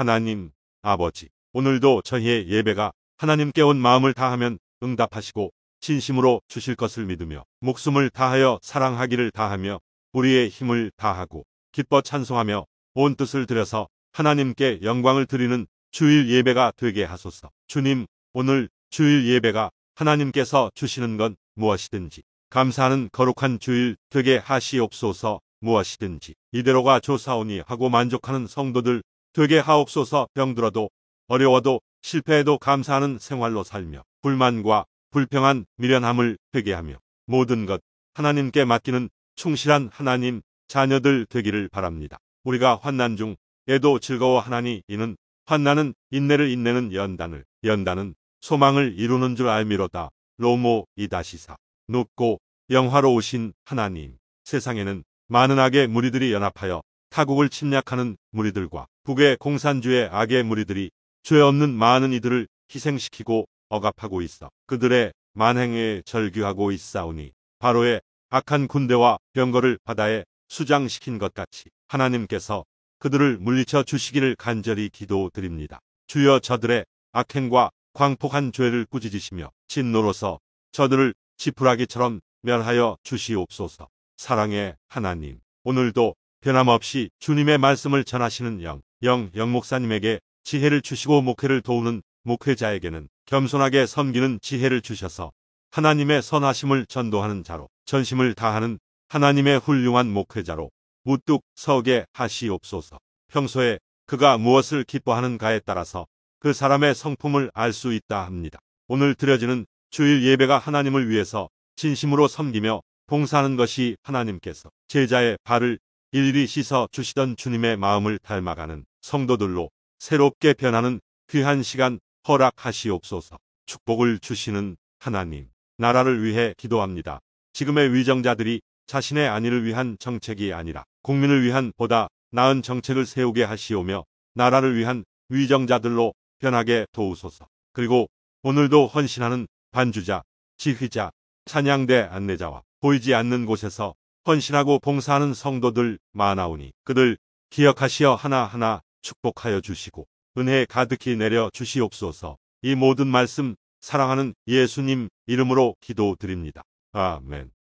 하나님 아버지 오늘도 저희의 예배가 하나님께 온 마음을 다하면 응답하시고 진심으로 주실 것을 믿으며 목숨을 다하여 사랑하기를 다하며 우리의 힘을 다하고 기뻐 찬송하며 온 뜻을 들여서 하나님께 영광을 드리는 주일 예배가 되게 하소서. 주님, 오늘 주일 예배가 하나님께서 주시는 건 무엇이든지 감사하는 거룩한 주일 되게 하시옵소서 무엇이든지 이대로가 조사오니 하고 만족하는 성도들 되게 하옵소서 병들어도 어려워도 실패해도 감사하는 생활로 살며 불만과 불평한 미련함을 회개하며 모든 것 하나님께 맡기는 충실한 하나님 자녀들 되기를 바랍니다. 우리가 환난 중에도 즐거워하나니 이는 환난은 인내를 인내는 연단을 연단은 소망을 이루는 줄 알미로다. 로모 이다시사 높고 영화로우신 하나님 세상에는 많은 악의 무리들이 연합하여 타국을 침략하는 무리들과 북의 공산주의 악의 무리들이 죄 없는 많은 이들을 희생시키고 억압하고 있어 그들의 만행에 절규하고 있사오니 바로의 악한 군대와 병거를 바다에 수장시킨 것 같이 하나님께서 그들을 물리쳐 주시기를 간절히 기도드립니다. 주여 저들의 악행과 광폭한 죄를 꾸짖으시며 진노로서 저들을 지푸라기처럼 멸하여 주시옵소서. 사랑의 하나님, 오늘도 변함없이 주님의 말씀을 전하시는 영, 영, 영 목사님에게 지혜를 주시고 목회를 도우는 목회자에게는 겸손하게 섬기는 지혜를 주셔서 하나님의 선하심을 전도하는 자로 전심을 다하는 하나님의 훌륭한 목회자로 우뚝 서게 하시옵소서. 평소에 그가 무엇을 기뻐하는가에 따라서 그 사람의 성품을 알 수 있다 합니다. 오늘 드려지는 주일 예배가 하나님을 위해서 진심으로 섬기며 봉사하는 것이 하나님께서 제자의 발을 일일이 씻어 주시던 주님의 마음을 닮아가는 성도들로 새롭게 변하는 귀한 시간 허락하시옵소서. 축복을 주시는 하나님, 나라를 위해 기도합니다. 지금의 위정자들이 자신의 안위를 위한 정책이 아니라 국민을 위한 보다 나은 정책을 세우게 하시오며 나라를 위한 위정자들로 변하게 도우소서. 그리고 오늘도 헌신하는 반주자, 지휘자, 찬양대 안내자와 보이지 않는 곳에서 헌신하고 봉사하는 성도들 많아오니 그들 기억하시어 하나하나 축복하여 주시고 은혜 가득히 내려 주시옵소서 이 모든 말씀 사랑하는 예수님 이름으로 기도드립니다. 아멘.